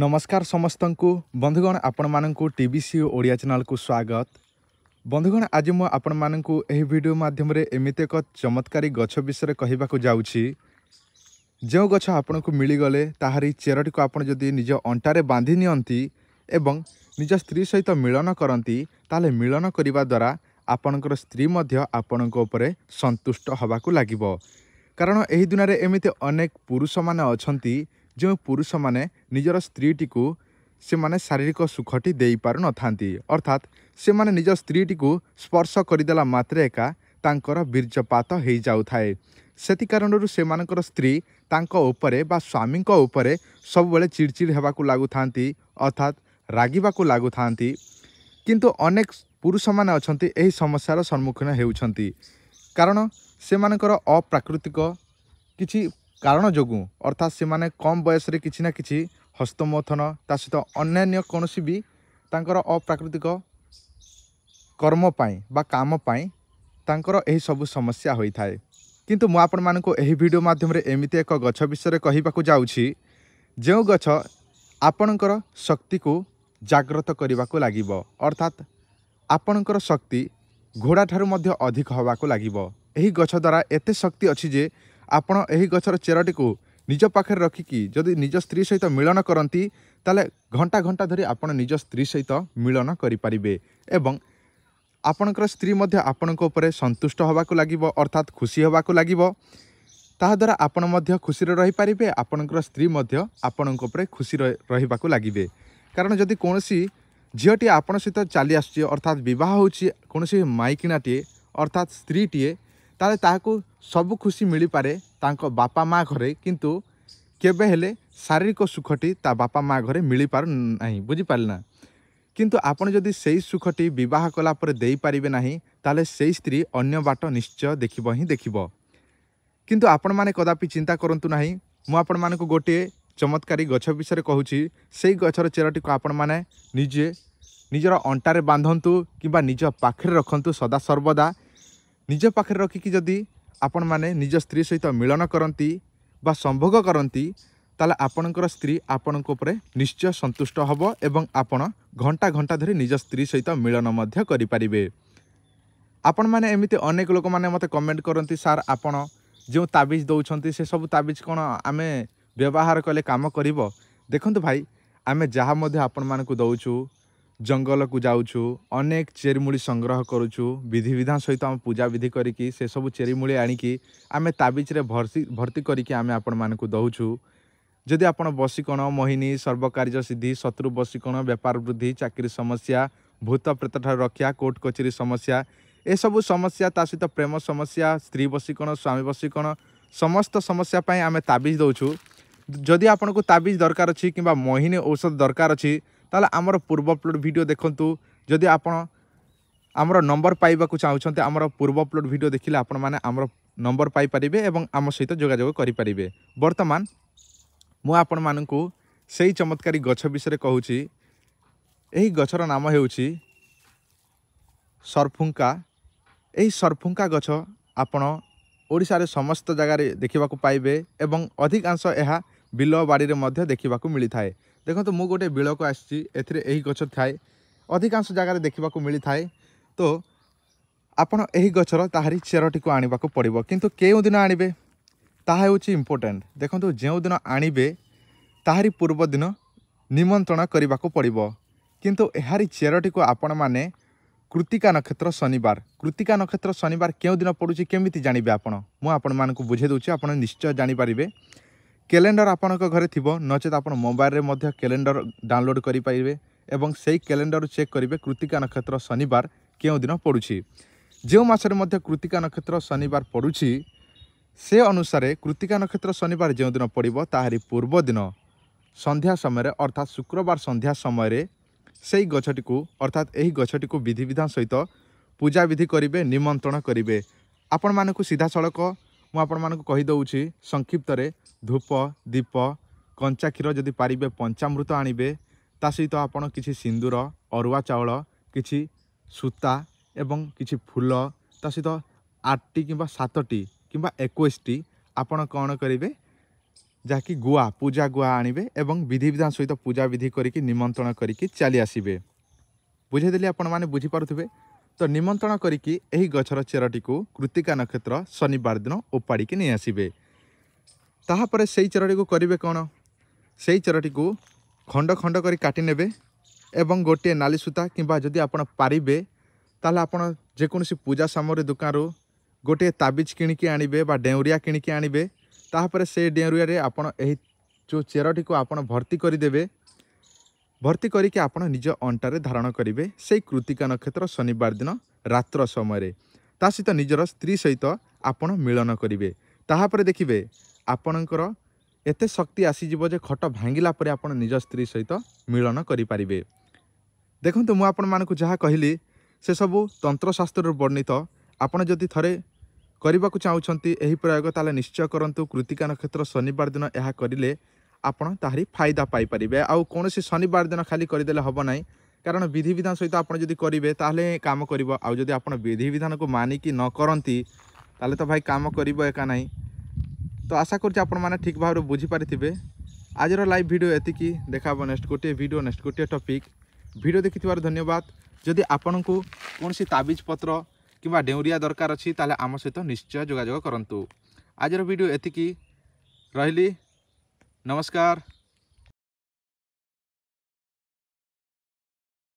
ନମସ୍କାର ସମସ୍ତଙ୍କୁ ବନ୍ଧୁଗଣ ଆପଣମାନଙ୍କୁ ଟି ବି ସି ଓଡ଼ିଆ ଚ୍ୟାନେଲକୁ ସ୍ୱାଗତ ବନ୍ଧୁଗଣ ଆଜି ମୁଁ ଆପଣମାନଙ୍କୁ ଏହି ଭିଡ଼ିଓ ମାଧ୍ୟମରେ ଏମିତି ଏକ ଚମତ୍କାରୀ ଗଛ ବିଷୟରେ କହିବାକୁ ଯାଉଛି ଯେଉଁ ଗଛ ଆପଣଙ୍କୁ ମିଳିଗଲେ ତାହାରି ଚେରଟିକୁ ଆପଣ ଯଦି ନିଜ ଅଣ୍ଟାରେ ବାନ୍ଧି ନିଅନ୍ତି ଏବଂ ନିଜ ସ୍ତ୍ରୀ ସହିତ ମିଳନ କରନ୍ତି ତାହେଲେ ମିଳନ କରିବା ଦ୍ୱାରା ଆପଣଙ୍କର ସ୍ତ୍ରୀ ମଧ୍ୟ ଆପଣଙ୍କ ଉପରେ ସନ୍ତୁଷ୍ଟ ହେବାକୁ ଲାଗିବ କାରଣ ଏହି ଦିନରେ ଏମିତି ଅନେକ ପୁରୁଷମାନେ ଅଛନ୍ତି ଯେଉଁ ପୁରୁଷମାନେ ନିଜର ସ୍ତ୍ରୀଟିକୁ ସେମାନେ ଶାରୀରିକ ସୁଖଟି ଦେଇପାରୁନଥାନ୍ତି ଅର୍ଥାତ୍ ସେମାନେ ନିଜ ସ୍ତ୍ରୀଟିକୁ ସ୍ପର୍ଶ କରିଦେଲା ମାତ୍ରେ ଏକା ତାଙ୍କର ବୀର୍ଯ୍ୟପାତ ହୋଇଯାଉଥାଏ ସେଥି କାରଣରୁ ସେମାନଙ୍କର ସ୍ତ୍ରୀ ତାଙ୍କ ଉପରେ ବା ସ୍ୱାମୀଙ୍କ ଉପରେ ସବୁବେଳେ ଚିଡ଼ଚିଡ଼ ହେବାକୁ ଲାଗୁଥାନ୍ତି ଅର୍ଥାତ୍ ରାଗିବାକୁ ଲାଗୁଥାନ୍ତି କିନ୍ତୁ ଅନେକ ପୁରୁଷମାନେ ଅଛନ୍ତି ଏହି ସମସ୍ୟାର ସମ୍ମୁଖୀନ ହେଉଛନ୍ତି କାରଣ ସେମାନଙ୍କର ଅପ୍ରାକୃତିକ କିଛି କାରଣ ଯୋଗୁଁ ଅର୍ଥାତ୍ ସେମାନେ କମ୍ ବୟସରେ କିଛି ନା କିଛି ହସ୍ତମଥନ ତା ସହିତ ଅନ୍ୟାନ୍ୟ କୌଣସି ବି ତାଙ୍କର ଅପ୍ରାକୃତିକ କର୍ମ ପାଇଁ ବା କାମ ପାଇଁ ତାଙ୍କର ଏହିସବୁ ସମସ୍ୟା ହୋଇଥାଏ କିନ୍ତୁ ମୁଁ ଆପଣମାନଙ୍କୁ ଏହି ଭିଡ଼ିଓ ମାଧ୍ୟମରେ ଏମିତି ଏକ ଗଛ ବିଷୟରେ କହିବାକୁ ଯାଉଛି ଯେଉଁ ଗଛ ଆପଣଙ୍କର ଶକ୍ତିକୁ ଜାଗ୍ରତ କରିବାକୁ ଲାଗିବ ଅର୍ଥାତ୍ ଆପଣଙ୍କର ଶକ୍ତି ଘୋଡ଼ାଠାରୁ ମଧ୍ୟ ଅଧିକ ହେବାକୁ ଲାଗିବ ଏହି ଗଛ ଦ୍ୱାରା ଏତେ ଶକ୍ତି ଅଛି ଯେ ଆପଣ ଏହି ଗଛର ଚେରଟିକୁ ନିଜ ପାଖରେ ରଖିକି ଯଦି ନିଜ ସ୍ତ୍ରୀ ସହିତ ମିଳନ କରନ୍ତି ତାହେଲେ ଘଣ୍ଟା ଘଣ୍ଟା ଧରି ଆପଣ ନିଜ ସ୍ତ୍ରୀ ସହିତ ମିଳନ କରିପାରିବେ ଏବଂ ଆପଣଙ୍କର ସ୍ତ୍ରୀ ମଧ୍ୟ ଆପଣଙ୍କ ଉପରେ ସନ୍ତୁଷ୍ଟ ହେବାକୁ ଲାଗିବ ଅର୍ଥାତ୍ ଖୁସି ହେବାକୁ ଲାଗିବ ତାହାଦ୍ୱାରା ଆପଣ ମଧ୍ୟ ଖୁସିରେ ରହିପାରିବେ ଆପଣଙ୍କର ସ୍ତ୍ରୀ ମଧ୍ୟ ଆପଣଙ୍କ ଉପରେ ଖୁସି ରହିବାକୁ ଲାଗିବେ କାରଣ ଯଦି କୌଣସି ଝିଅଟିଏ ଆପଣ ସହିତ ଚାଲି ଆସୁଛି ଅର୍ଥାତ୍ ବିବାହ ହେଉଛି କୌଣସି ମାଇକିଣାଟିଏ ଅର୍ଥାତ୍ ସ୍ତ୍ରୀଟିଏ ତାହେଲେ ତାହାକୁ ସବୁ ଖୁସି ମିଳିପାରେ ତାଙ୍କ ବାପା ମା' ଘରେ କିନ୍ତୁ କେବେ ହେଲେ ଶାରୀରିକ ସୁଖଟି ତା ବାପା ମା' ଘରେ ମିଳିପାରୁ ନାହିଁ ବୁଝିପାରିଲେ ନା କିନ୍ତୁ ଆପଣ ଯଦି ସେଇ ସୁଖଟି ବିବାହ କଲା ପରେ ଦେଇପାରିବେ ନାହିଁ ତାହେଲେ ସେଇ ସ୍ତ୍ରୀ ଅନ୍ୟ ବାଟ ନିଶ୍ଚୟ ଦେଖିବ ହିଁ ଦେଖିବ କିନ୍ତୁ ଆପଣମାନେ କଦାପି ଚିନ୍ତା କରନ୍ତୁ ନାହିଁ ମୁଁ ଆପଣମାନଙ୍କୁ ଗୋଟିଏ ଚମତ୍କାରୀ ଗଛ ବିଷୟରେ କହୁଛି ସେଇ ଗଛର ଚେରଟିକୁ ଆପଣମାନେ ନିଜେ ନିଜର ଅଣ୍ଟାରେ ବାନ୍ଧନ୍ତୁ କିମ୍ବା ନିଜ ପାଖରେ ରଖନ୍ତୁ ସଦାସର୍ବଦା ନିଜ ପାଖରେ ରଖିକି ଯଦି ଆପଣମାନେ ନିଜ ସ୍ତ୍ରୀ ସହିତ ମିଳନ କରନ୍ତି ବା ସମ୍ଭୋଗ କରନ୍ତି ତାହେଲେ ଆପଣଙ୍କର ସ୍ତ୍ରୀ ଆପଣଙ୍କ ଉପରେ ନିଶ୍ଚୟ ସନ୍ତୁଷ୍ଟ ହେବ ଏବଂ ଆପଣ ଘଣ୍ଟା ଘଣ୍ଟା ଧରି ନିଜ ସ୍ତ୍ରୀ ସହିତ ମିଳନ ମଧ୍ୟ କରିପାରିବେ ଆପଣମାନେ ଏମିତି ଅନେକ ଲୋକମାନେ ମୋତେ କମେଣ୍ଟ କରନ୍ତି ସାର୍ ଆପଣ ଯେଉଁ ତାବିଜ ଦେଉଛନ୍ତି ସେସବୁ ତାବିଜ କ'ଣ ଆମେ ବ୍ୟବହାର କଲେ କାମ କରିବ ଦେଖନ୍ତୁ ଭାଇ ଆମେ ଯାହା ମଧ୍ୟ ଆପଣମାନଙ୍କୁ ଦେଉଛୁ जाऊ जङ्गल कुक चेरीमु संग्रह गर्ुछु विधि विधासहित आ पूजा विधि करी से गरिक सबै चेरीमु आणिकि आमे तबिज भर्सि भर्ति आपान दो आप बसिक मोहिनी सर्वकार्य सिद्धि शत्रु बसिक व्यापार वृद्धि चाकरी समस्या भूतप्रेत ठुलो रक्षा कोर्ट कचेरी समस्या सब एसबु समस्यासहित प्रेम समस्या स्त्री बसिक स्वामी बसिक समस्त समस्यापे तिज दो जि को तबिज दरकार अनि कम्बा मोहिनी औषध दरकार अहिले তাহলে আমার পূর্ব অপଲୋଡ଼ ভিডিও দেখুন যদি আপনার আমার নম্বর পাইবাকু চাহুছেন আমার পূর্ব অপলোড ভিডিও দেখলে আপনার মানে আমার নম্বর পাইপারে এবং আমার সহ যোগাযোগ করে বর্তমান মু আপন মানুষ সেই চমৎকারী গছ বিষয়ে কুচি এই গছর নাম হচ্ছে সরফুঙ্কা এই সরফুঙ্কা গছ আপন ওড়শার সমস্ত জায়গায় ଦେଖିବାକୁ পাইবে এবং অধিকাংশ এ বিল বাড়ি ମଧ୍ୟ ଦେଖିବାକୁ থাকে ଦେଖନ୍ତୁ ମୁଁ ଗୋଟେ ବିଳକୁ ଆସିଛି ଏଥିରେ ଏହି ଗଛ ଥାଏ ଅଧିକାଂଶ ଜାଗାରେ ଦେଖିବାକୁ ମିଳିଥାଏ ତ ଆପଣ ଏହି ଗଛର ତାହାରି ଚେରଟିକୁ ଆଣିବାକୁ ପଡ଼ିବ କିନ୍ତୁ କେଉଁଦିନ ଆଣିବେ ତାହା ହେଉଛି ଇମ୍ପୋର୍ଟାଣ୍ଟ ଦେଖନ୍ତୁ ଯେଉଁଦିନ ଆଣିବେ ତାହାରି ପୂର୍ବଦିନ ନିମନ୍ତ୍ରଣ କରିବାକୁ ପଡ଼ିବ କିନ୍ତୁ ଏହାରି ଚେରଟିକୁ ଆପଣମାନେ କୃତିକା ନକ୍ଷତ୍ର ଶନିବାର କୃତିକା ନକ୍ଷତ୍ର ଶନିବାର କେଉଁଦିନ ପଡ଼ୁଛି କେମିତି ଜାଣିବେ ଆପଣ ମୁଁ ଆପଣମାନଙ୍କୁ ବୁଝେଇ ଦେଉଛି ଆପଣ ନିଶ୍ଚୟ ଜାଣିପାରିବେ କ୍ୟାଲେଣ୍ଡର ଆପଣଙ୍କ ଘରେ ଥିବ ନଚେତ ଆପଣ ମୋବାଇଲରେ ମଧ୍ୟ କ୍ୟାଲେଣ୍ଡର ଡାଉନଲୋଡ୍ କରିପାରିବେ ଏବଂ ସେହି କ୍ୟାଲେଣ୍ଡର ଚେକ୍ କରିବେ କୃତିକା ନକ୍ଷତ୍ର ଶନିବାର କେଉଁଦିନ ପଡ଼ୁଛି ଯେଉଁ ମାସରେ ମଧ୍ୟ କୃତିକା ନକ୍ଷତ୍ର ଶନିବାର ପଡ଼ୁଛି ସେ ଅନୁସାରେ କୃତିକା ନକ୍ଷତ୍ର ଶନିବାର ଯେଉଁଦିନ ପଡ଼ିବ ତାହାରି ପୂର୍ବ ଦିନ ସନ୍ଧ୍ୟା ସମୟରେ ଅର୍ଥାତ୍ ଶୁକ୍ରବାର ସନ୍ଧ୍ୟା ସମୟରେ ସେହି ଗଛଟିକୁ ଅର୍ଥାତ୍ ଏହି ଗଛଟିକୁ ବିଧିବିଧାନ ସହିତ ପୂଜାବିଧି କରିବେ ନିମନ୍ତ୍ରଣ କରିବେ ଆପଣମାନଙ୍କୁ ସିଧାସଳଖ ମୁଁ ଆପଣମାନଙ୍କୁ କହିଦେଉଛି ସଂକ୍ଷିପ୍ତରେ ଧୂପ ଦୀପ କଞ୍ଚା କ୍ଷୀର ଯଦି ପାରିବେ ପଞ୍ଚାମୃତ ଆଣିବେ ତା ସହିତ ଆପଣ କିଛି ସିନ୍ଦୁର ଅରୁଆ ଚାଉଳ କିଛି ସୂତା ଏବଂ କିଛି ଫୁଲ ତା ସହିତ ଆଠଟି କିମ୍ବା ସାତଟି କିମ୍ବା ଏକୋଇଶଟି ଆପଣ କ'ଣ କରିବେ ଯାହାକି ଗୁଆ ପୂଜା ଗୁଆ ଆଣିବେ ଏବଂ ବିଧିବିଧାନ ସହିତ ପୂଜାବିଧି କରିକି ନିମନ୍ତ୍ରଣ କରିକି ଚାଲି ଆସିବେ ବୁଝେଇଦେଲି ଆପଣମାନେ ବୁଝିପାରୁଥିବେ ତ ନିମନ୍ତ୍ରଣ କରିକି ଏହି ଗଛର ଚେରଟିକୁ କୃତିକା ନକ୍ଷତ୍ର ଶନିବାର ଦିନ ଉପାଡ଼ିକି ନେଇଆସିବେ ତାହାପରେ ସେହି ଚେରଟିକୁ କରିବେ କ'ଣ ସେହି ଚେରଟିକୁ ଖଣ୍ଡ ଖଣ୍ଡ କରି କାଟି ନେବେ ଏବଂ ଗୋଟିଏ ନାଲି ସୂତା କିମ୍ବା ଯଦି ଆପଣ ପାରିବେ ତାହେଲେ ଆପଣ ଯେକୌଣସି ପୂଜା ସାମଗ୍ରୀ ଦୋକାନରୁ ଗୋଟିଏ ତାବିଜ କିଣିକି ଆଣିବେ ବା ଡେଉଁରିଆ କିଣିକି ଆଣିବେ ତାପରେ ସେ ଡେଉଁରିଆରେ ଆପଣ ଏହି ଯେଉଁ ଚେରଟିକୁ ଆପଣ ଭର୍ତ୍ତି କରିଦେବେ ଭର୍ତ୍ତି କରିକି ଆପଣ ନିଜ ଅଣ୍ଟାରେ ଧାରଣ କରିବେ ସେହି କୃତିକା ନକ୍ଷତ୍ର ଶନିବାର ଦିନ ରାତ୍ର ସମୟରେ ତା ସହିତ ନିଜର ସ୍ତ୍ରୀ ସହିତ ଆପଣ ମିଳନ କରିବେ ତାହାପରେ ଦେଖିବେ ଆପଣଙ୍କର ଏତେ ଶକ୍ତି ଆସିଯିବ ଯେ ଖଟ ଭାଙ୍ଗିଲା ପରେ ଆପଣ ନିଜ ସ୍ତ୍ରୀ ସହିତ ମିଳନ କରିପାରିବେ ଦେଖନ୍ତୁ ମୁଁ ଆପଣମାନଙ୍କୁ ଯାହା କହିଲି ସେସବୁ ତନ୍ତ୍ରଶାସ୍ତ୍ରରୁ ବର୍ଣ୍ଣିତ ଆପଣ ଯଦି ଥରେ କରିବାକୁ ଚାହୁଁଛନ୍ତି ଏହି ପ୍ରୟୋଗ ତାହେଲେ ନିଶ୍ଚୟ କରନ୍ତୁ କୃତିକା ନକ୍ଷତ୍ର ଶନିବାର ଦିନ ଏହା କରିଲେ ଆପଣ ତାହାରି ଫାଇଦା ପାଇପାରିବେ ଆଉ କୌଣସି ଶନିବାର ଦିନ ଖାଲି କରିଦେଲେ ହେବ ନାହିଁ କାରଣ ବିଧିବିଧାନ ସହିତ ଆପଣ ଯଦି କରିବେ ତାହେଲେ କାମ କରିବ ଆଉ ଯଦି ଆପଣ ବିଧିବିଧାନକୁ ମାନିକି ନ କରନ୍ତି ତାହେଲେ ତ ଭାଇ କାମ କରିବ ଏକା ନାହିଁ ତ ଆଶା କରୁଛି ଆପଣମାନେ ଠିକ୍ ଭାବରେ ବୁଝିପାରିଥିବେ ଆଜିର ଲାଇଭ୍ ଭିଡ଼ିଓ ଏତିକି ଦେଖାହେବ ନେକ୍ସଟ ଗୋଟିଏ ଭିଡ଼ିଓ ନେକ୍ସଟ ଗୋଟିଏ ଟପିକ୍ ଭିଡ଼ିଓ ଦେଖିଥିବାରୁ ଧନ୍ୟବାଦ ଯଦି ଆପଣଙ୍କୁ କୌଣସି ତାବିଜ ପତ୍ର କିମ୍ବା ଡେଉଁରିଆ ଦରକାର ଅଛି ତାହେଲେ ଆମ ସହିତ ନିଶ୍ଚୟ ଯୋଗାଯୋଗ କରନ୍ତୁ ଆଜିର ଭିଡ଼ିଓ ଏତିକି ରହିଲି नमस्कार